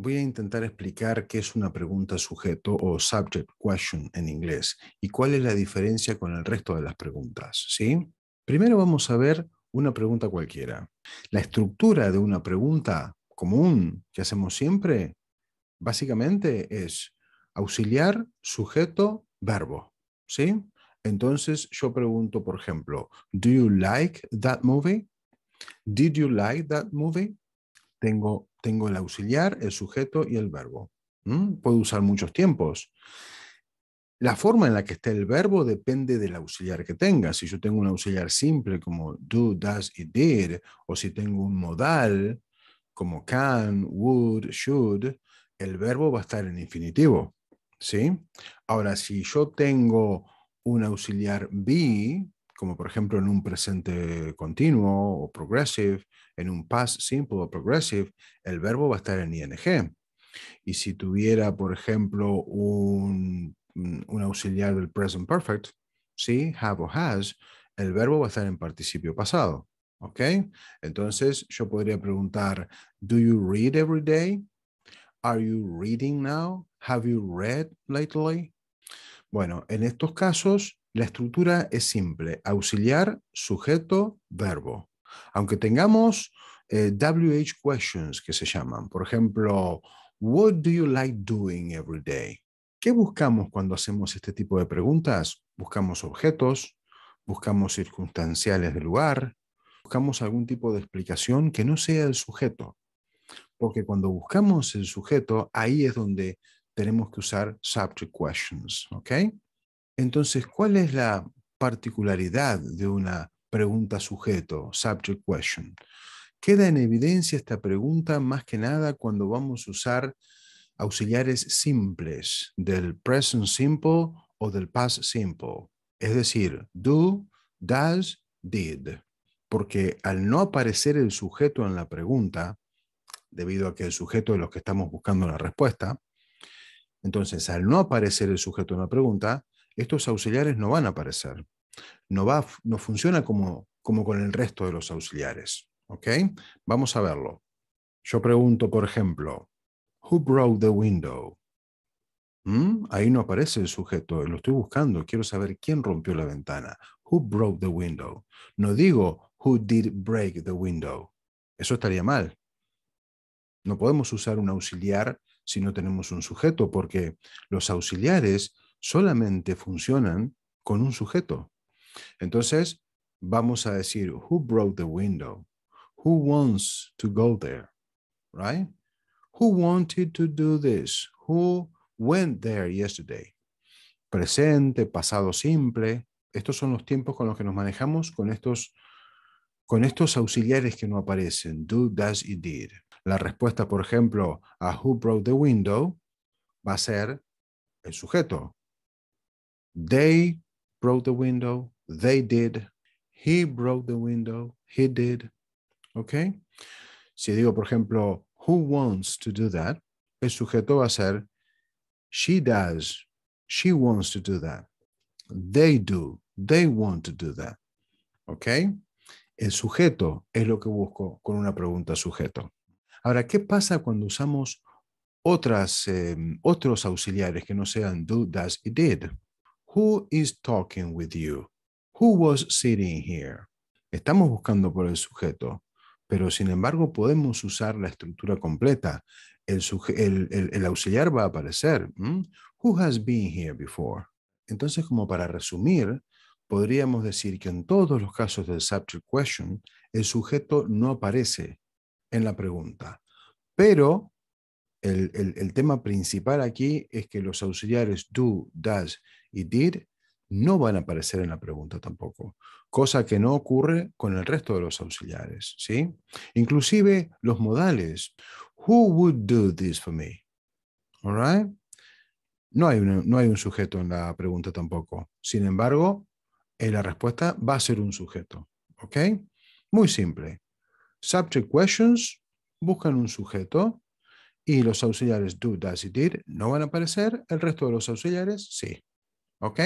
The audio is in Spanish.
Voy a intentar explicar qué es una pregunta sujeto o subject question en inglés y cuál es la diferencia con el resto de las preguntas. ¿sí? Primero vamos a ver una pregunta cualquiera. La estructura de una pregunta común que hacemos siempre básicamente es auxiliar, sujeto, verbo. ¿sí? Entonces yo pregunto, por ejemplo, ¿Do you like that movie? ¿Did you like that movie? Tengo tengo el auxiliar, el sujeto y el verbo. Puedo usar muchos tiempos. La forma en la que esté el verbo depende del auxiliar que tenga. Si yo tengo un auxiliar simple como do, does y did, o si tengo un modal como can, would, should, el verbo va a estar en infinitivo. ¿sí? Ahora, si yo tengo un auxiliar be, como por ejemplo en un presente continuo o progressive, en un past simple o progressive, el verbo va a estar en ing. Y si tuviera, por ejemplo, un, un auxiliar del present perfect, ¿sí? have o has, el verbo va a estar en participio pasado. ¿Ok? Entonces yo podría preguntar, ¿do you read every day? ¿Are you reading now? ¿Have you read lately? Bueno, en estos casos la estructura es simple, auxiliar, sujeto, verbo. Aunque tengamos WH eh, questions que se llaman, por ejemplo, What do you like doing every day? ¿Qué buscamos cuando hacemos este tipo de preguntas? Buscamos objetos, buscamos circunstanciales de lugar, buscamos algún tipo de explicación que no sea el sujeto. Porque cuando buscamos el sujeto, ahí es donde tenemos que usar subject questions, ¿ok? Entonces, ¿cuál es la particularidad de una pregunta sujeto, subject question? Queda en evidencia esta pregunta más que nada cuando vamos a usar auxiliares simples del present simple o del past simple, es decir, do, does, did, porque al no aparecer el sujeto en la pregunta, debido a que el sujeto es lo que estamos buscando la respuesta, entonces al no aparecer el sujeto en la pregunta, estos auxiliares no van a aparecer. No, va, no funciona como, con el resto de los auxiliares. ¿Ok? Vamos a verlo. Yo pregunto, por ejemplo, ¿Who broke the window? ¿Mm? Ahí no aparece el sujeto, lo estoy buscando, quiero saber quién rompió la ventana. Who broke the window? No digo who did break the window. Eso estaría mal. No podemos usar un auxiliar si no tenemos un sujeto, porque los auxiliares solamente funcionan con un sujeto. Entonces, vamos a decir, who broke the window? Who wants to go there? Right? Who wanted to do this? Who went there yesterday? Presente, pasado simple. Estos son los tiempos con los que nos manejamos con estos, con estos auxiliares que no aparecen. Do, does y did. La respuesta, por ejemplo, a who broke the window va a ser el sujeto. They broke the window, they did. He broke the window, he did. ¿Ok? Si digo, por ejemplo, who wants to do that, el sujeto va a ser she does, she wants to do that. They do, they want to do that. ¿Ok? El sujeto es lo que busco con una pregunta sujeto. Ahora, ¿qué pasa cuando usamos otras, em, otros auxiliares que no sean do, does y did? Who is talking with you? Who was sitting here? Estamos buscando por el sujeto, pero sin embargo podemos usar la estructura completa. El, auxiliar va a aparecer. Who has been here before? Entonces, como para resumir, podríamos decir que en todos los casos del subject question, el sujeto no aparece en la pregunta, pero el, tema principal aquí es que los auxiliares do, does y did no van a aparecer en la pregunta tampoco, cosa que no ocurre con el resto de los auxiliares, ¿sí? Inclusive los modales. Who would do this for me? All no, hay un sujeto en la pregunta tampoco. Sin embargo, en eh, la respuesta va a ser un sujeto, ¿ok? Muy simple. Subject questions buscan un sujeto y los auxiliares do, does y did no van a aparecer, el resto de los auxiliares sí. ¿Ok?